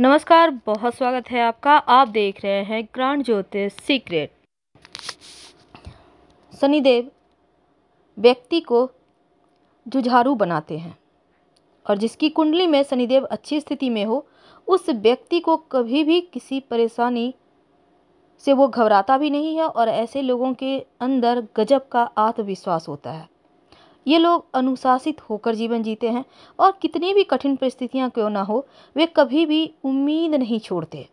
नमस्कार बहुत स्वागत है आपका आप देख रहे हैं ग्रांड ज्योतिष सीक्रेट शनिदेव व्यक्ति को जुझारू बनाते हैं और जिसकी कुंडली में शनिदेव अच्छी स्थिति में हो उस व्यक्ति को कभी भी किसी परेशानी से वो घबराता भी नहीं है और ऐसे लोगों के अंदर गजब का आत्मविश्वास होता है ये लोग अनुशासित होकर जीवन जीते हैं और कितनी भी कठिन परिस्थितियाँ क्यों ना हो वे कभी भी उम्मीद नहीं छोड़ते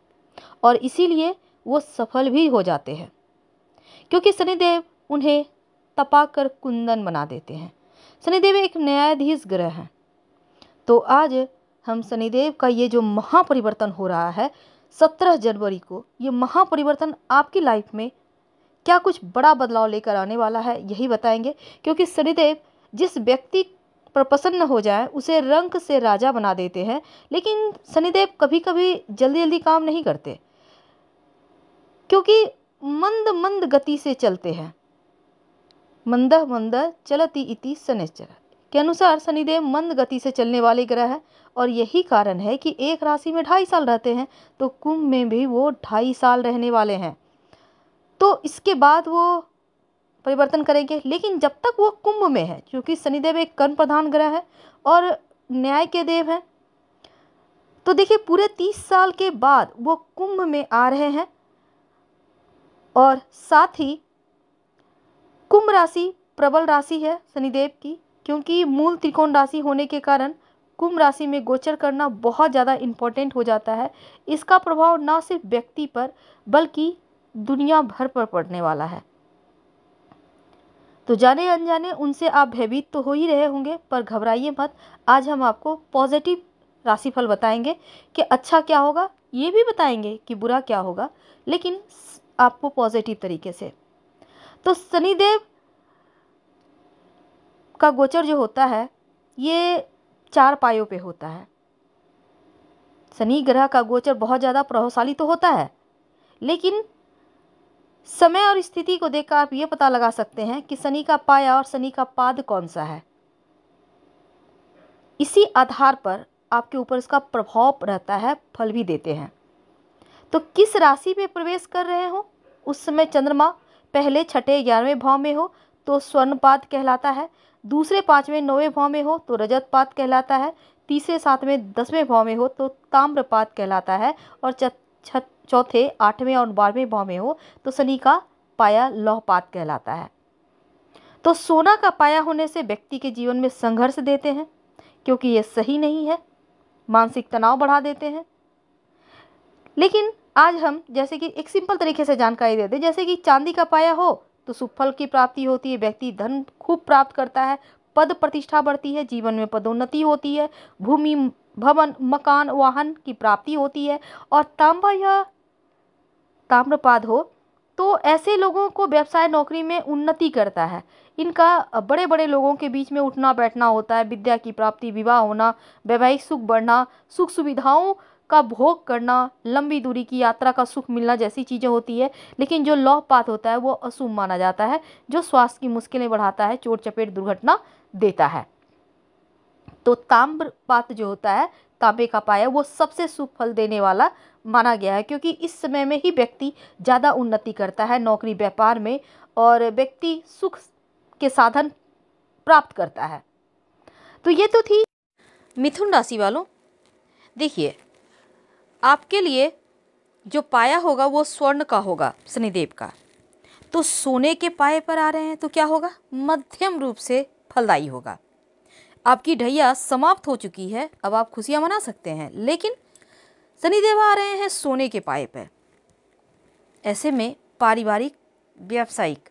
और इसीलिए वो सफल भी हो जाते हैं क्योंकि शनिदेव उन्हें तपा कर कुंदन बना देते हैं शनिदेव एक न्यायाधीश ग्रह हैं तो आज हम शनिदेव का ये जो महापरिवर्तन हो रहा है सत्रह जनवरी को ये महापरिवर्तन आपकी लाइफ में क्या कुछ बड़ा बदलाव लेकर आने वाला है यही बताएंगे क्योंकि शनिदेव जिस व्यक्ति पर प्रसन्न हो जाए उसे रंग से राजा बना देते हैं लेकिन शनिदेव कभी कभी जल्दी जल्दी काम नहीं करते क्योंकि मंद मंद गति से चलते हैं मंद मंद चलती इति शनिश्चर के अनुसार शनिदेव मंद गति से चलने वाले ग्रह है और यही कारण है कि एक राशि में ढाई साल रहते हैं तो कुंभ में भी वो ढाई साल रहने वाले हैं तो इसके बाद वो परिवर्तन करेंगे लेकिन जब तक वो कुंभ में है क्योंकि शनिदेव एक कर्म प्रधान ग्रह है और न्याय के देव हैं तो देखिए पूरे तीस साल के बाद वो कुंभ में आ रहे हैं और साथ ही कुंभ राशि प्रबल राशि है शनिदेव की क्योंकि मूल त्रिकोण राशि होने के कारण कुंभ राशि में गोचर करना बहुत ज़्यादा इम्पोर्टेंट हो जाता है इसका प्रभाव न सिर्फ व्यक्ति पर बल्कि दुनिया भर पर पड़ने वाला है तो जाने अनजाने उनसे आप भयभीत तो हो ही रहे होंगे पर घबराइए मत आज हम आपको पॉजिटिव राशिफल बताएंगे कि अच्छा क्या होगा ये भी बताएंगे कि बुरा क्या होगा लेकिन आपको पॉजिटिव तरीके से तो शनिदेव का गोचर जो होता है ये चार पायों पे होता है शनि ग्रह का गोचर बहुत ज़्यादा प्रभावशाली तो होता है लेकिन समय और स्थिति को देखकर आप ये पता लगा सकते हैं कि शनि का पाया और शनि का पाद कौन सा है इसी आधार पर आपके ऊपर इसका प्रभाव रहता है फल भी देते हैं तो किस राशि में प्रवेश कर रहे हो उस समय चंद्रमा पहले छठे ग्यारहवें भाव में हो तो स्वर्णपात कहलाता है दूसरे पाँचवें नौवें भाव में हो तो रजतपात कहलाता है तीसरे सातवें दसवें भाव में हो तो ताम्रपात कहलाता है और छत चौथे आठवें और बारहवें भाव में हो तो शनि का पाया लौहपात कहलाता है तो सोना का पाया होने से व्यक्ति के जीवन में संघर्ष देते हैं क्योंकि ये सही नहीं है मानसिक तनाव बढ़ा देते हैं लेकिन आज हम जैसे कि एक सिंपल तरीके से जानकारी देते हैं जैसे कि चांदी का पाया हो तो सुफल की प्राप्ति होती है व्यक्ति धन खूब प्राप्त करता है पद प्रतिष्ठा बढ़ती है जीवन में पदोन्नति होती है भूमि भवन मकान वाहन की प्राप्ति होती है और तांबा या ताम्रपाद हो तो ऐसे लोगों को व्यवसाय नौकरी में उन्नति करता है इनका बड़े बड़े लोगों के बीच में उठना बैठना होता है विद्या की प्राप्ति विवाह होना वैवाहिक सुख बढ़ना सुख सुविधाओं का भोग करना लंबी दूरी की यात्रा का सुख मिलना जैसी चीज़ें होती है लेकिन जो लौहपात होता है वो अशुभ माना जाता है जो स्वास्थ्य की मुश्किलें बढ़ाता है चोट चपेट दुर्घटना देता है तो ताम्र पात जो होता है तांबे का पाया वो सबसे सुफल देने वाला माना गया है क्योंकि इस समय में ही व्यक्ति ज़्यादा उन्नति करता है नौकरी व्यापार में और व्यक्ति सुख के साधन प्राप्त करता है तो ये तो थी मिथुन राशि वालों देखिए आपके लिए जो पाया होगा वो स्वर्ण का होगा शनिदेव का तो सोने के पाए पर आ रहे हैं तो क्या होगा मध्यम रूप से फलदायी होगा आपकी ढैया समाप्त हो चुकी है अब आप खुशियाँ मना सकते हैं लेकिन शनिदेव आ रहे हैं सोने के पाए पर ऐसे में पारिवारिक व्यावसायिक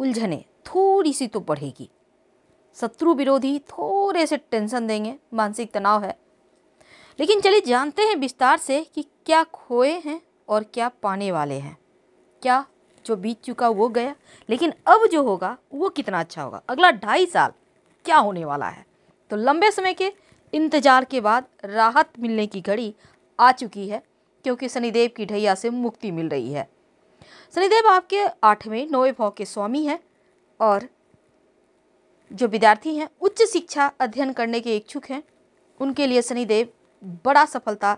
उलझने थोड़ी सी तो बढ़ेगी शत्रु विरोधी थोड़े से टेंशन देंगे मानसिक तनाव है लेकिन चलिए जानते हैं विस्तार से कि क्या खोए हैं और क्या पाने वाले हैं क्या जो बीत चुका वो गया लेकिन अब जो होगा वो कितना अच्छा होगा अगला ढाई साल क्या होने वाला है तो लंबे समय के इंतजार के बाद राहत मिलने की घड़ी आ चुकी है क्योंकि शनिदेव की ढैया से मुक्ति मिल रही है शनिदेव आपके आठवें नौवें भाव के स्वामी हैं और जो विद्यार्थी हैं उच्च शिक्षा अध्ययन करने के इच्छुक हैं उनके लिए शनिदेव बड़ा सफलता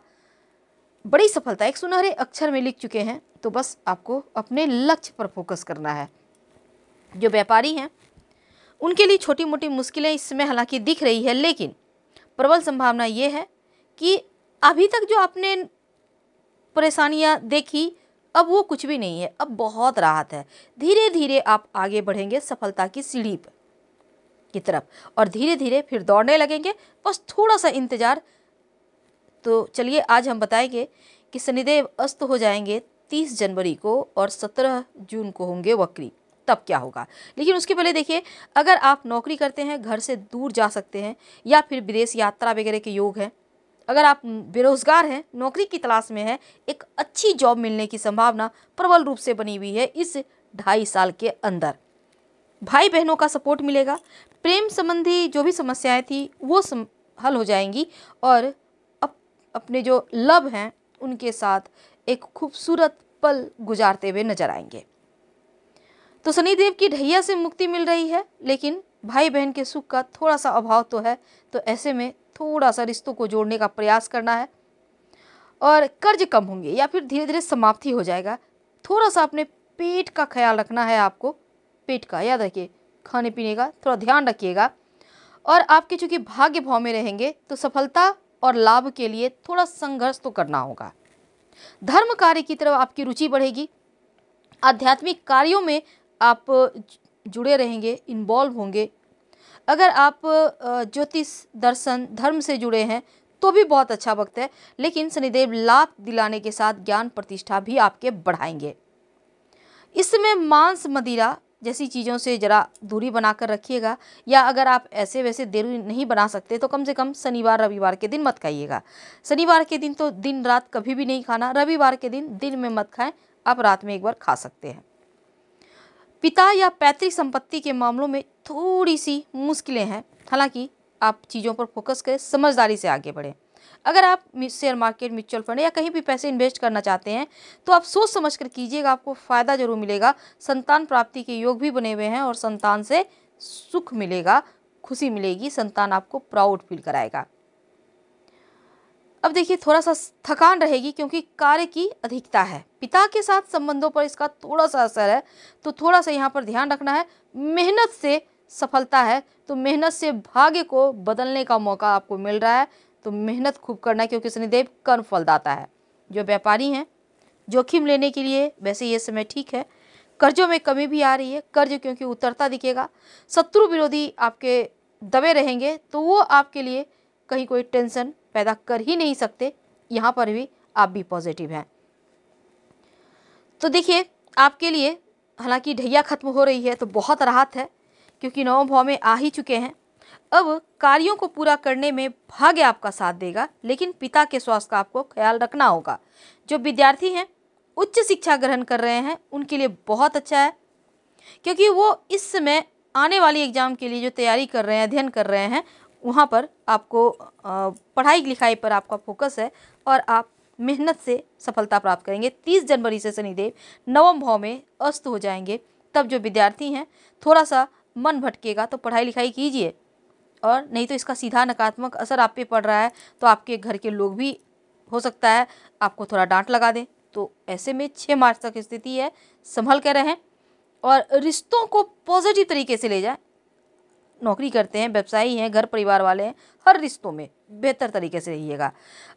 बड़ी सफलता एक सुनहरे अक्षर में लिख चुके हैं तो बस आपको अपने लक्ष्य पर फोकस करना है जो व्यापारी हैं उनके लिए छोटी मोटी मुश्किलें इस समय हालांकि दिख रही है लेकिन प्रबल संभावना ये है कि अभी तक जो आपने परेशानियाँ देखी अब वो कुछ भी नहीं है अब बहुत राहत है धीरे धीरे आप आगे बढ़ेंगे सफलता की सीढ़ी पर की तरफ और धीरे धीरे फिर दौड़ने लगेंगे बस थोड़ा सा इंतज़ार तो चलिए आज हम बताएंगे कि शनिदेव अस्त हो जाएंगे तीस जनवरी को और सत्रह जून को होंगे वक्री तब क्या होगा लेकिन उसके पहले देखिए अगर आप नौकरी करते हैं घर से दूर जा सकते हैं या फिर विदेश यात्रा वगैरह के योग हैं अगर आप बेरोजगार हैं नौकरी की तलाश में हैं एक अच्छी जॉब मिलने की संभावना प्रबल रूप से बनी हुई है इस ढाई साल के अंदर भाई बहनों का सपोर्ट मिलेगा प्रेम संबंधी जो भी समस्याएं थी वो सम, हल हो जाएंगी और अपने जो लव हैं उनके साथ एक खूबसूरत पल गुजारते हुए नजर आएंगे तो शनिदेव की ढैया से मुक्ति मिल रही है लेकिन भाई बहन के सुख का थोड़ा सा अभाव तो है तो ऐसे में थोड़ा सा रिश्तों को जोड़ने का प्रयास करना है और कर्ज कम होंगे या फिर धीरे धीरे समाप्ति हो जाएगा थोड़ा सा अपने पेट का ख्याल रखना है आपको पेट का याद रखिए खाने पीने का थोड़ा ध्यान रखिएगा और आपके चूँकि भाग्य भाव में रहेंगे तो सफलता और लाभ के लिए थोड़ा संघर्ष तो करना होगा धर्म कार्य की तरफ आपकी रुचि बढ़ेगी आध्यात्मिक कार्यों में आप जुड़े रहेंगे इन्वॉल्व होंगे अगर आप ज्योतिष दर्शन धर्म से जुड़े हैं तो भी बहुत अच्छा वक्त है लेकिन शनिदेव लाभ दिलाने के साथ ज्ञान प्रतिष्ठा भी आपके बढ़ाएंगे इसमें मांस मदिरा जैसी चीज़ों से ज़रा दूरी बना कर रखिएगा या अगर आप ऐसे वैसे देरी नहीं बना सकते तो कम से कम शनिवार रविवार के दिन मत खाइएगा शनिवार के दिन तो दिन रात कभी भी नहीं खाना रविवार के दिन दिन में मत खाएं आप रात में एक बार खा सकते हैं पिता या पैतृक संपत्ति के मामलों में थोड़ी सी मुश्किलें हैं हालांकि आप चीज़ों पर फोकस करें समझदारी से आगे बढ़ें अगर आप शेयर मार्केट म्यूचुअल फंड या कहीं भी पैसे इन्वेस्ट करना चाहते हैं तो आप सोच समझ कर कीजिएगा आपको फ़ायदा ज़रूर मिलेगा संतान प्राप्ति के योग भी बने हुए हैं और संतान से सुख मिलेगा खुशी मिलेगी संतान आपको प्राउड फील कराएगा अब देखिए थोड़ा सा थकान रहेगी क्योंकि कार्य की अधिकता है पिता के साथ संबंधों पर इसका थोड़ा सा असर है तो थोड़ा सा यहाँ पर ध्यान रखना है मेहनत से सफलता है तो मेहनत से भाग्य को बदलने का मौका आपको मिल रहा है तो मेहनत खूब करना क्योंकि शनिदेव कर्म फलदाता है जो व्यापारी हैं जोखिम लेने के लिए वैसे ये समय ठीक है कर्जों में कमी भी आ रही है कर्ज क्योंकि उतरता दिखेगा शत्रु विरोधी आपके दबे रहेंगे तो वो आपके लिए कहीं कोई टेंशन पैदा कर ही नहीं सकते यहाँ पर भी आप भी पॉजिटिव हैं तो देखिए आपके लिए हालांकि ढैया खत्म हो रही है तो बहुत राहत है क्योंकि नवम भाव में आ ही चुके हैं अब कार्यों को पूरा करने में भाग्य आपका साथ देगा लेकिन पिता के स्वास्थ्य का आपको ख्याल रखना होगा जो विद्यार्थी हैं उच्च शिक्षा ग्रहण कर रहे हैं उनके लिए बहुत अच्छा है क्योंकि वो इस समय आने वाली एग्ज़ाम के लिए जो तैयारी कर रहे हैं अध्ययन कर रहे हैं वहाँ पर आपको पढ़ाई लिखाई पर आपका फोकस है और आप मेहनत से सफलता प्राप्त करेंगे तीस जनवरी से शनिदेव नवम भाव में अस्त हो जाएंगे तब जो विद्यार्थी हैं थोड़ा सा मन भटकेगा तो पढ़ाई लिखाई कीजिए और नहीं तो इसका सीधा नकारात्मक असर आप पे पड़ रहा है तो आपके घर के लोग भी हो सकता है आपको थोड़ा डांट लगा दें तो ऐसे में छः मार्च तक स्थिति है संभल कर रहें और रिश्तों को पॉजिटिव तरीके से ले जाए नौकरी करते हैं व्यवसायी हैं घर परिवार वाले हैं हर रिश्तों में बेहतर तरीके से रहिएगा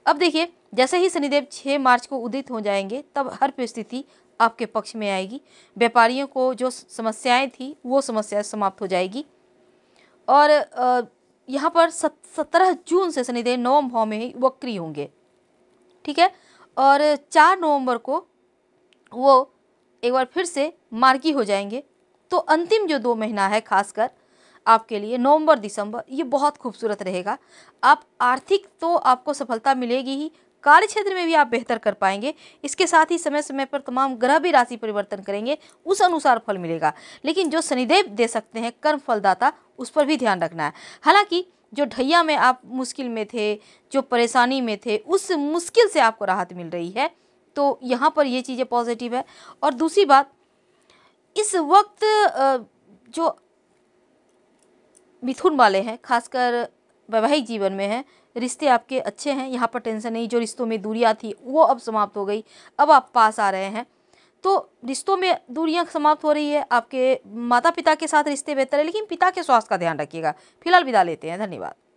अब देखिए जैसे ही शनिदेव छः मार्च को उदित हो जाएंगे तब हर परिस्थिति आपके पक्ष में आएगी व्यापारियों को जो समस्याएं थी वो समस्याएं समाप्त हो जाएगी और यहाँ पर सत्रह जून से शनिदेव नवम भाव में ही वक्री होंगे ठीक है और चार नवंबर को वो एक बार फिर से मार्गी हो जाएंगे तो अंतिम जो दो महीना है खासकर आपके लिए नवंबर दिसंबर ये बहुत खूबसूरत रहेगा आप आर्थिक तो आपको सफलता मिलेगी ही कार्य क्षेत्र में भी आप बेहतर कर पाएंगे इसके साथ ही समय समय पर तमाम ग्रह भी राशि परिवर्तन करेंगे उस अनुसार फल मिलेगा लेकिन जो शनिदेव दे सकते हैं कर्म फलदाता उस पर भी ध्यान रखना है हालांकि जो ढैया में आप मुश्किल में थे जो परेशानी में थे उस मुश्किल से आपको राहत मिल रही है तो यहाँ पर ये चीज़ें पॉजिटिव है और दूसरी बात इस वक्त जो मिथुन वाले हैं खासकर वैवाहिक जीवन में हैं रिश्ते आपके अच्छे हैं यहाँ पर टेंशन नहीं जो रिश्तों में दूरियाँ थी वो अब समाप्त हो गई अब आप पास आ रहे हैं तो रिश्तों में दूरियाँ समाप्त हो रही है आपके माता पिता के साथ रिश्ते बेहतर है लेकिन पिता के स्वास्थ्य का ध्यान रखिएगा फिलहाल विदा लेते हैं धन्यवाद